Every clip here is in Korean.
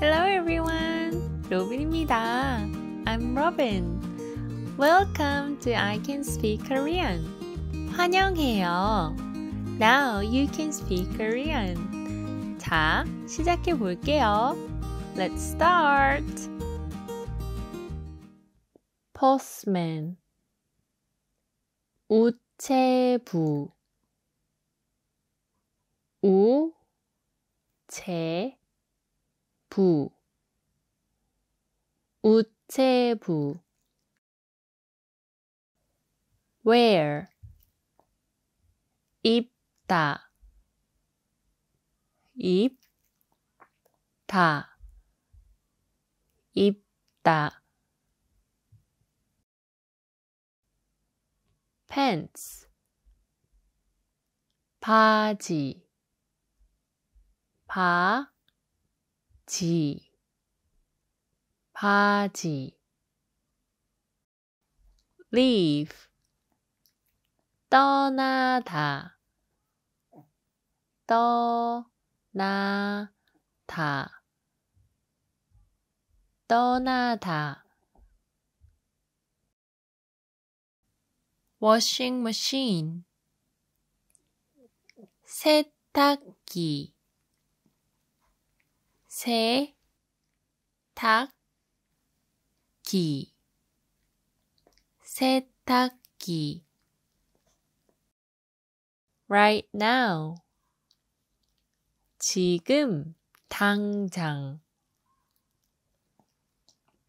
Hello everyone, robin입니다 i I'm Robin. Welcome to I Can Speak Korean. 환영해요. Now you can speak Korean. 자, 시작해 볼게요. Let's start. Postman 우체부 우체부 부 우체부 wear 입다 입다 입다 pants 바지 바지 바지 leave 떠나다 떠나다 떠나다 washing machine 세탁기 세, 탁, 기, 세탁기. Right now. 지금, 당장.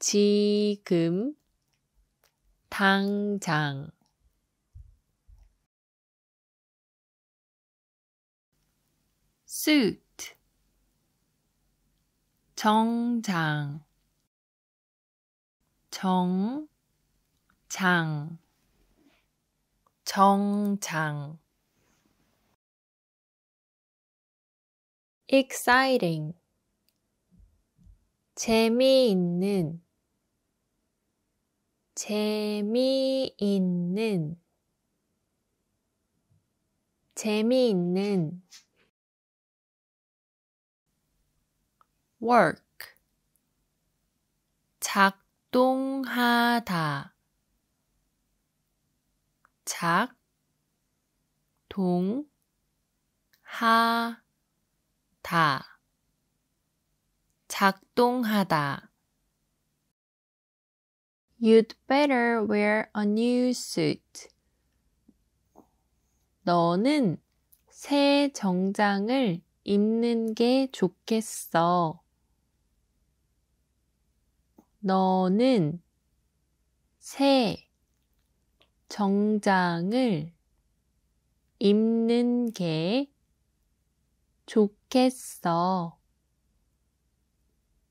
지금, 당장. s u 정장 정장 정장 exciting 재미있는 재미있는 재미있는 work 작동하다 작, 동, 하, 다. 작동하다. You'd better wear a new suit. 너는 새 정장을 입는 게 좋겠어. 너는 새 정장을 입는 게 좋겠어.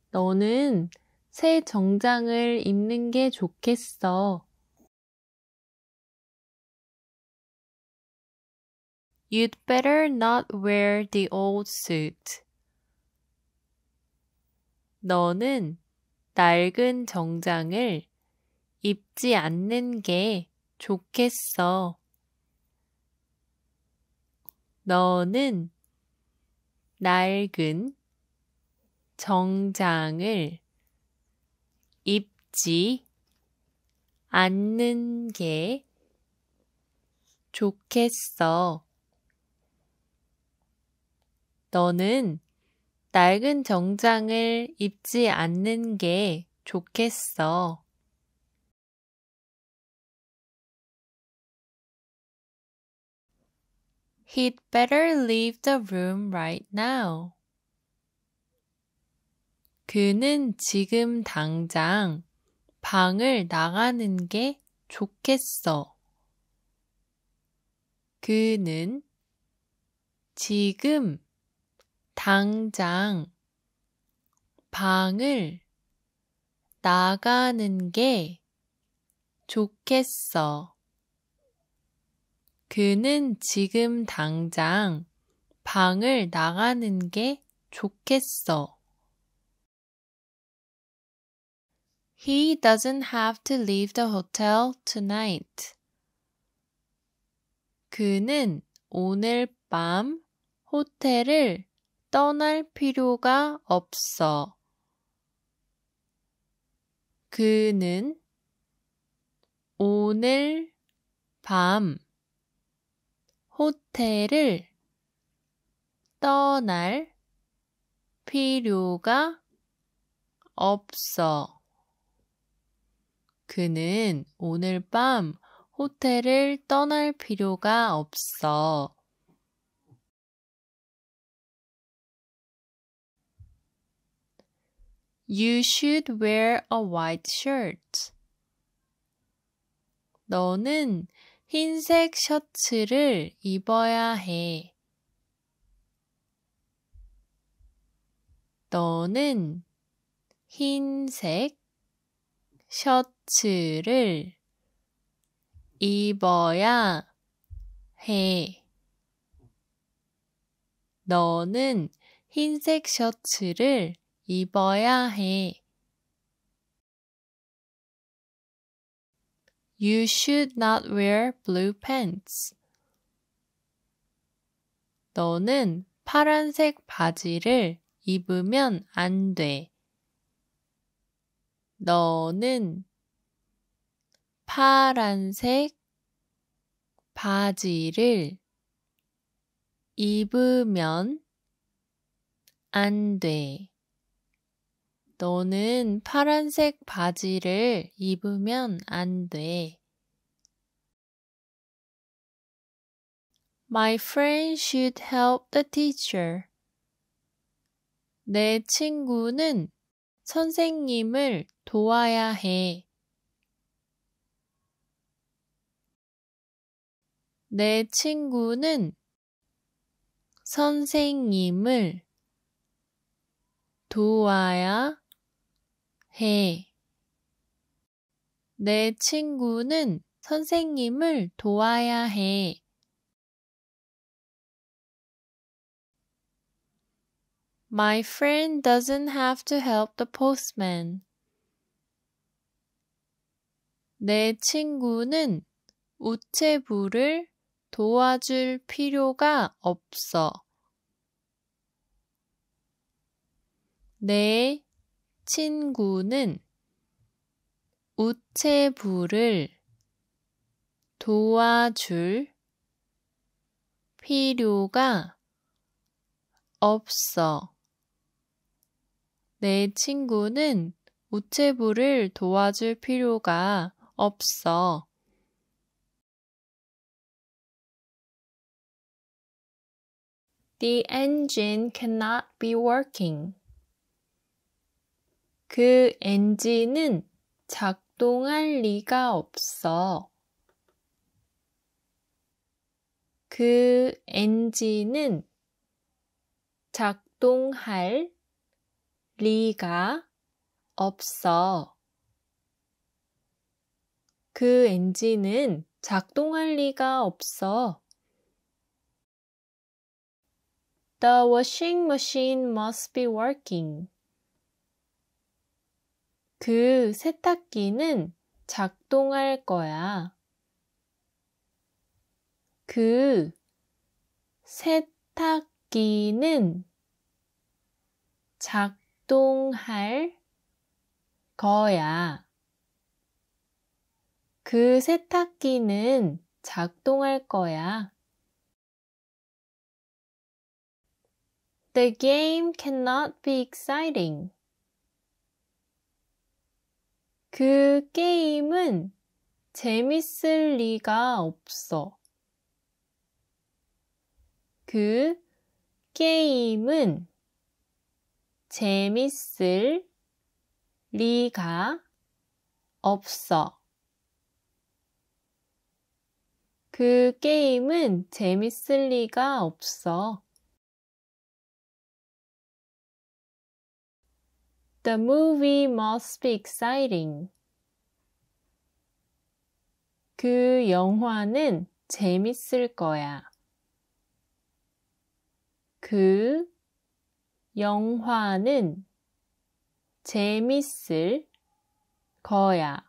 너는 새 정장을 입는 게 좋겠어. You'd better not wear the old suit. 너는 낡은 정장을 입지 않는 게 좋겠어. 너는 낡은 정장을 입지 않는 게 좋겠어. 너는 낡은 정장을 입지 않는 게 좋겠어. He'd better leave the room right now. 그는 지금 당장 방을 나가는 게 좋겠어. 그는 지금 당장 방을 나가는 게 좋겠어. 그는 지금 당장 방을 나가는 게 좋겠어. He doesn't have to leave the hotel tonight. 그는 오늘 밤 호텔을 떠날 필요가 없어. 그는 오늘 밤 호텔을 떠날 필요가 없어. 그는 오늘 밤 호텔을 떠날 필요가 없어. You should wear a white shirt. 너는 흰색 셔츠를 입어야 해. 너는 흰색 셔츠를 입어야 해. 너는 흰색 셔츠를 입어야 해. You should not wear blue pants. 너는 파란색 바지를 입으면 안 돼. 너는 파란색 바지를 입으면 안 돼. 너는 파란색 바지를 입으면 안 돼. My friend should help the teacher. 내 친구는 선생님을 도와야 해. 내 친구는 선생님을 도와야 해. 해. 내 친구는 선생님을 도와야 해. My friend doesn't have to help the postman. 내 친구는 우체부를 도와줄 필요가 없어. 내 친구는 우체부를 도와줄 필요가 없어. 내 친구는 우체부를 도와줄 필요가 없어. The engine cannot be working. 그 엔진은 작동할 리가 없어. 그 엔진은 작동할 리가 없어. 그 엔진은 작동할 리가 없어. The washing machine must be working. 그 세탁기는 작동할 거야. 그 세탁기는 작동할 거야. 그 세탁기는 작동할 거야. The game cannot be exciting. 그 게임은 재밌을 리가 없어. 그 게임은 재밌을 리가 없어. 그 게임은 재밌을 리가 없어. The movie must be exciting. 그 영화는 재밌을 거야. 그 영화는 재밌을 거야.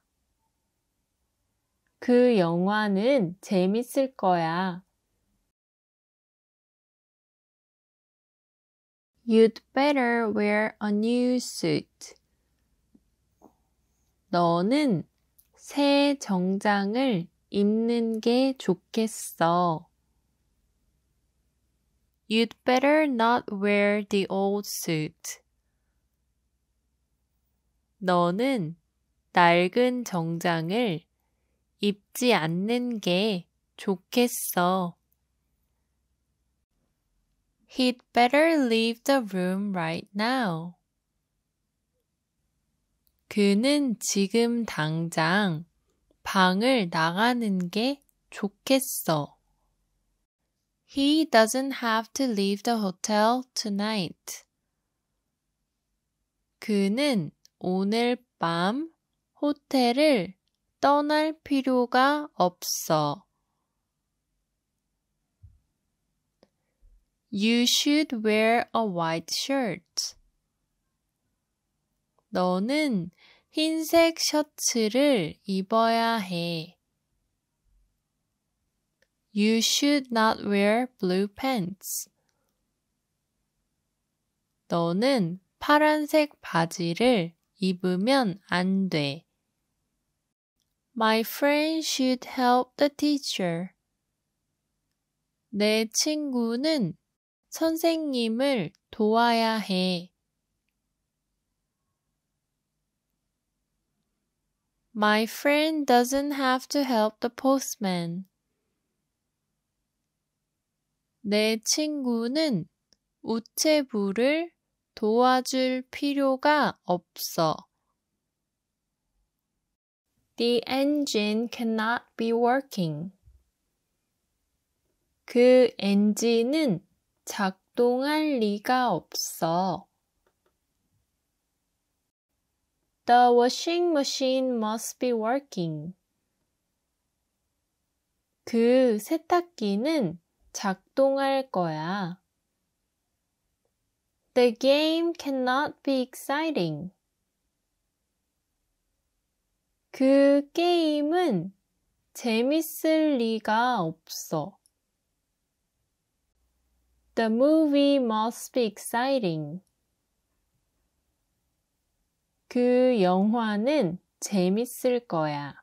그 영화는 재밌을 거야. You'd better wear a new suit. 너는 새 정장을 입는 게 좋겠어. You'd better not wear the old suit. 너는 낡은 정장을 입지 않는 게 좋겠어. He'd better leave the room right now. 그는 지금 당장 방을 나가는 게 좋겠어. He doesn't have to leave the hotel tonight. 그는 오늘 밤 호텔을 떠날 필요가 없어. You should wear a white shirt. 너는 흰색 셔츠를 입어야 해. You should not wear blue pants. 너는 파란색 바지를 입으면 안 돼. My friend should help the teacher. 내 친구는 선생님을 도와야 해. My friend doesn't have to help the postman. 내 친구는 우체부를 도와줄 필요가 없어. The engine cannot be working. 그 엔진은 작동할 리가 없어. The washing machine must be working. 그 세탁기는 작동할 거야. The game cannot be exciting. 그 게임은 재밌을 리가 없어. The movie must be exciting. 그 영화는 재밌을 거야.